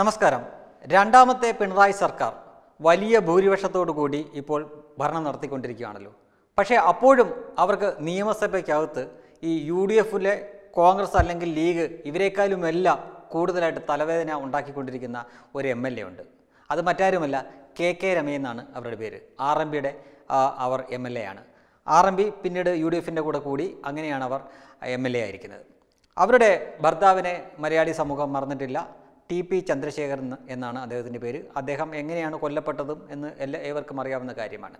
നമസ്കാരം രണ്ടാമത്തെ പിണറായി സർക്കാർ വലിയ കൂടി ഇപ്പോൾ ഭരണം നടത്തിക്കൊണ്ടിരിക്കുകയാണല്ലോ പക്ഷേ അപ്പോഴും അവർക്ക് നിയമസഭയ്ക്കകത്ത് ഈ യു ഡി എഫിലെ കോൺഗ്രസ് അല്ലെങ്കിൽ ലീഗ് ഇവരെക്കാളുമെല്ലാം കൂടുതലായിട്ട് തലവേദന ഉണ്ടാക്കിക്കൊണ്ടിരിക്കുന്ന ഒരു എം എൽ എ ഉണ്ട് അത് മറ്റാരുമല്ല കെ കെ രമയെന്നാണ് അവരുടെ പേര് ആർ എം പിയുടെ അവർ എം എൽ എ ആണ് ആർ എം പി പിന്നീട് യു ഡി എഫിൻ്റെ കൂടെ കൂടി അങ്ങനെയാണ് അവർ എം എൽ എ ആയിരിക്കുന്നത് അവരുടെ ഭർത്താവിനെ മലയാളി സമൂഹം മറന്നിട്ടില്ല ടി പി ചന്ദ്രശേഖരൻ എന്നാണ് അദ്ദേഹത്തിൻ്റെ പേര് അദ്ദേഹം എങ്ങനെയാണ് കൊല്ലപ്പെട്ടതും എന്ന് എല്ലാ ഏവർക്കും അറിയാവുന്ന കാര്യമാണ്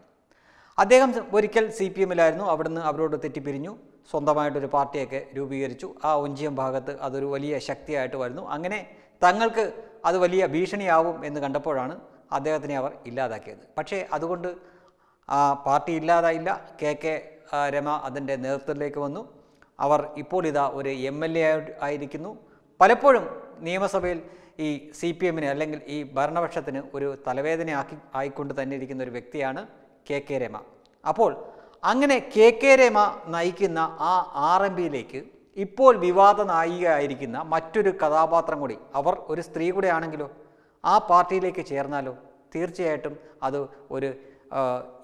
അദ്ദേഹം ഒരിക്കൽ സി പി എമ്മിലായിരുന്നു അവിടുന്ന് അവരോട് തെറ്റിപ്പിരിഞ്ഞു സ്വന്തമായിട്ടൊരു പാർട്ടിയൊക്കെ രൂപീകരിച്ചു ആ ഒഞ്ചിയം ഭാഗത്ത് അതൊരു വലിയ ശക്തിയായിട്ട് വരുന്നു അങ്ങനെ തങ്ങൾക്ക് അത് വലിയ ഭീഷണിയാവും എന്ന് കണ്ടപ്പോഴാണ് അദ്ദേഹത്തിനെ അവർ ഇല്ലാതാക്കിയത് പക്ഷേ അതുകൊണ്ട് ആ പാർട്ടി ഇല്ലാതായില്ല കെ കെ രമ അതിൻ്റെ നേതൃത്വത്തിലേക്ക് വന്നു അവർ ഇപ്പോൾ ഇതാ ഒരു എം എൽ എ ആയിരിക്കുന്നു പലപ്പോഴും നിയമസഭയിൽ ഈ സി പി എമ്മിന് അല്ലെങ്കിൽ ഈ ഭരണപക്ഷത്തിന് ഒരു ആക്കി ആയിക്കൊണ്ട് തന്നെ ഇരിക്കുന്ന ഒരു വ്യക്തിയാണ് കെ കെ രമ അപ്പോൾ അങ്ങനെ കെ കെ രമ നയിക്കുന്ന ആ ആർ എം പിയിലേക്ക് ഇപ്പോൾ വിവാദ നായികയായിരിക്കുന്ന മറ്റൊരു കഥാപാത്രം കൂടി അവർ ഒരു സ്ത്രീ കൂടെ ആണെങ്കിലോ ആ പാർട്ടിയിലേക്ക് ചേർന്നാലോ തീർച്ചയായിട്ടും അത് ഒരു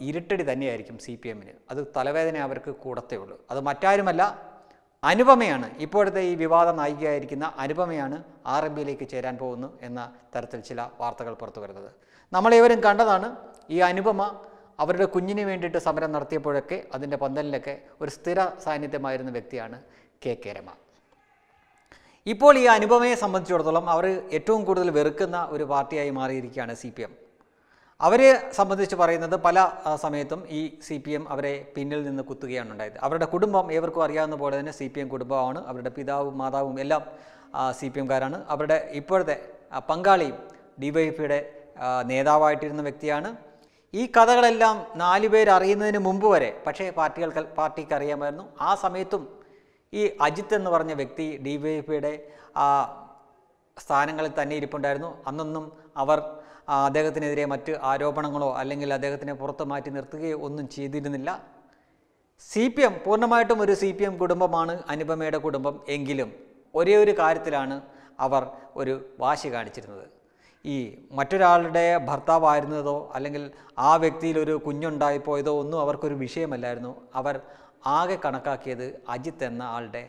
ഇരുട്ടടി തന്നെയായിരിക്കും സി പി എമ്മിന് അത് തലവേദന അവർക്ക് കൂടത്തേ ഉള്ളൂ അത് മറ്റാരുമല്ല അനുപമയാണ് ഇപ്പോഴത്തെ ഈ വിവാദ നായികയായിരിക്കുന്ന അനുപമയാണ് ആർ എം ബിയിലേക്ക് ചേരാൻ പോകുന്നു എന്ന തരത്തിൽ ചില വാർത്തകൾ പുറത്തു വരുന്നത് നമ്മളേവരും കണ്ടതാണ് ഈ അനുപമ അവരുടെ കുഞ്ഞിന് വേണ്ടിയിട്ട് സമരം നടത്തിയപ്പോഴൊക്കെ അതിൻ്റെ പന്തലിലൊക്കെ ഒരു സ്ഥിര സാന്നിധ്യമായിരുന്ന വ്യക്തിയാണ് കെ കെ രമ ഇപ്പോൾ ഈ അനുപമയെ സംബന്ധിച്ചിടത്തോളം അവർ ഏറ്റവും കൂടുതൽ വെറുക്കുന്ന ഒരു പാർട്ടിയായി മാറിയിരിക്കുകയാണ് സി പി എം അവരെ സംബന്ധിച്ച് പറയുന്നത് പല സമയത്തും ഈ സി പി എം അവരെ പിന്നിൽ നിന്ന് കുത്തുകയാണ് ഉണ്ടായത് അവരുടെ കുടുംബം ഏവർക്കും അറിയാവുന്ന പോലെ തന്നെ സി പി എം കുടുംബമാണ് അവരുടെ പിതാവും മാതാവും എല്ലാം സി പി എംകാരാണ് അവരുടെ ഇപ്പോഴത്തെ പങ്കാളിയും വൈഫിയുടെ നേതാവായിട്ടിരുന്ന വ്യക്തിയാണ് ഈ കഥകളെല്ലാം നാല് പേർ അറിയുന്നതിന് മുമ്പ് വരെ പക്ഷേ പാർട്ടികൾക്ക് പാർട്ടിക്ക് അറിയാമായിരുന്നു ആ സമയത്തും ഈ അജിത്ത് എന്ന് പറഞ്ഞ വ്യക്തി വൈഫിയുടെ സ്ഥാനങ്ങളിൽ തന്നെ ഇരിപ്പുണ്ടായിരുന്നു അന്നൊന്നും അവർ അദ്ദേഹത്തിനെതിരെ മറ്റ് ആരോപണങ്ങളോ അല്ലെങ്കിൽ അദ്ദേഹത്തിനെ പുറത്ത് മാറ്റി നിർത്തുകയോ ഒന്നും ചെയ്തിരുന്നില്ല സി പി എം പൂർണ്ണമായിട്ടും ഒരു സി പി എം കുടുംബമാണ് അനുപമയുടെ കുടുംബം എങ്കിലും ഒരേ ഒരു കാര്യത്തിലാണ് അവർ ഒരു വാശി കാണിച്ചിരുന്നത് ഈ മറ്റൊരാളുടെ ഭർത്താവായിരുന്നതോ അല്ലെങ്കിൽ ആ വ്യക്തിയിൽ ഒരു കുഞ്ഞുണ്ടായിപ്പോയതോ ഒന്നും അവർക്കൊരു വിഷയമല്ലായിരുന്നു അവർ ആകെ കണക്കാക്കിയത് അജിത്ത് എന്ന ആളുടെ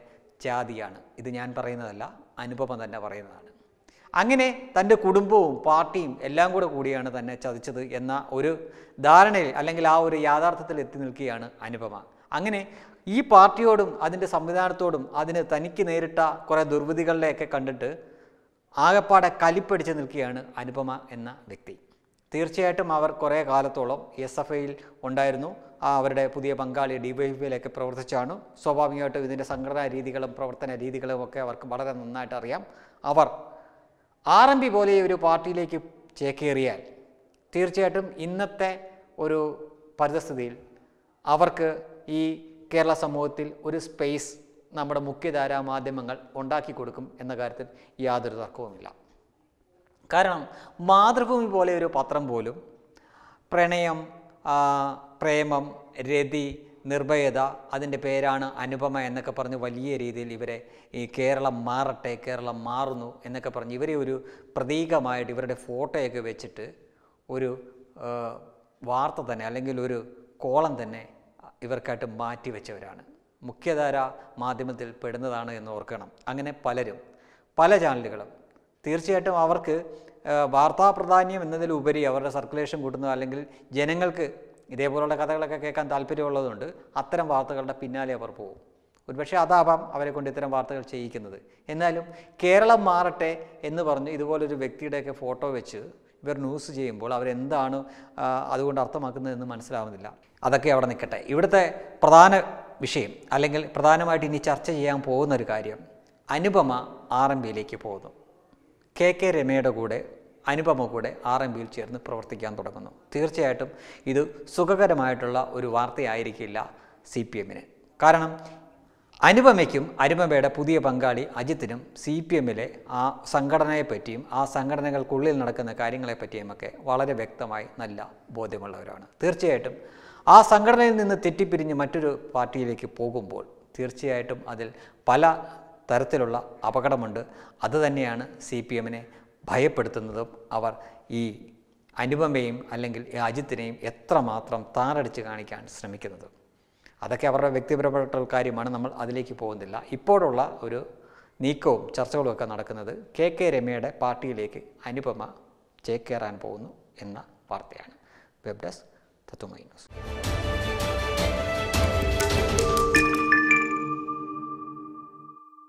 ജാതിയാണ് ഇത് ഞാൻ പറയുന്നതല്ല അനുപമ തന്നെ പറയുന്നതാണ് അങ്ങനെ തൻ്റെ കുടുംബവും പാർട്ടിയും എല്ലാം കൂടെ കൂടിയാണ് തന്നെ ചതിച്ചത് എന്ന ഒരു ധാരണയിൽ അല്ലെങ്കിൽ ആ ഒരു യാഥാർത്ഥ്യത്തിൽ എത്തി നിൽക്കുകയാണ് അനുപമ അങ്ങനെ ഈ പാർട്ടിയോടും അതിൻ്റെ സംവിധാനത്തോടും അതിന് തനിക്ക് നേരിട്ട കുറേ ദുർവിധികളിലെയൊക്കെ കണ്ടിട്ട് ആകെപ്പാടെ കലിപ്പടിച്ച് നിൽക്കുകയാണ് അനുപമ എന്ന വ്യക്തി തീർച്ചയായിട്ടും അവർ കുറേ കാലത്തോളം എസ് എഫ് ഐയിൽ ഉണ്ടായിരുന്നു ആ അവരുടെ പുതിയ പങ്കാളി ഡി വൈ എഫിയിലൊക്കെ പ്രവർത്തിച്ചാണ് സ്വാഭാവികമായിട്ടും ഇതിൻ്റെ സംഘടനാ രീതികളും പ്രവർത്തന രീതികളും ഒക്കെ അവർക്ക് വളരെ നന്നായിട്ട് അറിയാം അവർ ആർ എം പി പോലെ ഒരു പാർട്ടിയിലേക്ക് ചേക്കേറിയാൽ തീർച്ചയായിട്ടും ഇന്നത്തെ ഒരു പരിതസ്ഥിതിയിൽ അവർക്ക് ഈ കേരള സമൂഹത്തിൽ ഒരു സ്പേസ് നമ്മുടെ മുഖ്യധാരാ മാധ്യമങ്ങൾ ഉണ്ടാക്കി കൊടുക്കും എന്ന കാര്യത്തിൽ യാതൊരു തർക്കവുമില്ല കാരണം മാതൃഭൂമി പോലെ ഒരു പത്രം പോലും പ്രണയം പ്രേമം രതി നിർഭയത അതിൻ്റെ പേരാണ് അനുപമ എന്നൊക്കെ പറഞ്ഞ് വലിയ രീതിയിൽ ഇവരെ ഈ കേരളം മാറട്ടെ കേരളം മാറുന്നു എന്നൊക്കെ പറഞ്ഞ് ഇവരെ ഒരു പ്രതീകമായിട്ട് ഇവരുടെ ഫോട്ടോയൊക്കെ വെച്ചിട്ട് ഒരു വാർത്ത തന്നെ അല്ലെങ്കിൽ ഒരു കോളം തന്നെ ഇവർക്കായിട്ട് മാറ്റി വെച്ചവരാണ് മുഖ്യധാര മാധ്യമത്തിൽ പെടുന്നതാണ് എന്ന് ഓർക്കണം അങ്ങനെ പലരും പല ചാനലുകളും തീർച്ചയായിട്ടും അവർക്ക് വാർത്താ പ്രാധാന്യം എന്നതിലുപരി അവരുടെ സർക്കുലേഷൻ കൂട്ടുന്നത് അല്ലെങ്കിൽ ജനങ്ങൾക്ക് ഇതേപോലുള്ള കഥകളൊക്കെ കേൾക്കാൻ താല്പര്യമുള്ളതുകൊണ്ട് അത്തരം വാർത്തകളുടെ പിന്നാലെ അവർ പോകും ഒരുപക്ഷെ അതാവാം അവരെ കൊണ്ട് ഇത്തരം വാർത്തകൾ ചെയ്യിക്കുന്നത് എന്നാലും കേരളം മാറട്ടെ എന്ന് പറഞ്ഞ് ഇതുപോലൊരു വ്യക്തിയുടെയൊക്കെ ഫോട്ടോ വെച്ച് ഇവർ ന്യൂസ് ചെയ്യുമ്പോൾ അവരെന്താണ് അതുകൊണ്ട് അർത്ഥമാക്കുന്നതെന്ന് മനസ്സിലാവുന്നില്ല അതൊക്കെ അവിടെ നിൽക്കട്ടെ ഇവിടുത്തെ പ്രധാന വിഷയം അല്ലെങ്കിൽ പ്രധാനമായിട്ട് ഇനി ചർച്ച ചെയ്യാൻ പോകുന്ന ഒരു കാര്യം അനുപമ ആർ എം ബിയിലേക്ക് പോകുന്നു കെ കെ രമയുടെ കൂടെ അനുപമ കൂടെ ആർ എം ബിയിൽ ചേർന്ന് പ്രവർത്തിക്കാൻ തുടങ്ങുന്നു തീർച്ചയായിട്ടും ഇത് സുഖകരമായിട്ടുള്ള ഒരു വാർത്തയായിരിക്കില്ല സി പി എമ്മിന് കാരണം അനുപമയ്ക്കും അനുപമയുടെ പുതിയ പങ്കാളി അജിത്തിനും സി പി എമ്മിലെ ആ സംഘടനയെപ്പറ്റിയും ആ സംഘടനകൾക്കുള്ളിൽ നടക്കുന്ന കാര്യങ്ങളെപ്പറ്റിയുമൊക്കെ വളരെ വ്യക്തമായി നല്ല ബോധ്യമുള്ളവരാണ് തീർച്ചയായിട്ടും ആ സംഘടനയിൽ നിന്ന് തെറ്റിപ്പിരിഞ്ഞ് മറ്റൊരു പാർട്ടിയിലേക്ക് പോകുമ്പോൾ തീർച്ചയായിട്ടും അതിൽ പല തരത്തിലുള്ള അപകടമുണ്ട് അതുതന്നെയാണ് സി പി എമ്മിനെ ഭയപ്പെടുത്തുന്നതും അവർ ഈ അനുപമയും അല്ലെങ്കിൽ ഈ അജിത്തിനെയും എത്രമാത്രം താറടിച്ച് കാണിക്കാൻ ശ്രമിക്കുന്നത് അതൊക്കെ അവരുടെ വ്യക്തിപരപ്പെട്ട കാര്യമാണ് നമ്മൾ അതിലേക്ക് പോകുന്നില്ല ഇപ്പോഴുള്ള ഒരു നീക്കവും ചർച്ചകളും ഒക്കെ നടക്കുന്നത് കെ കെ രമയുടെ പാർട്ടിയിലേക്ക് അനുപമ ചേക്കേറാൻ പോകുന്നു എന്ന വാർത്തയാണ് വെബ് ഡെസ്ക് തത്വമൈ ന്യൂസ്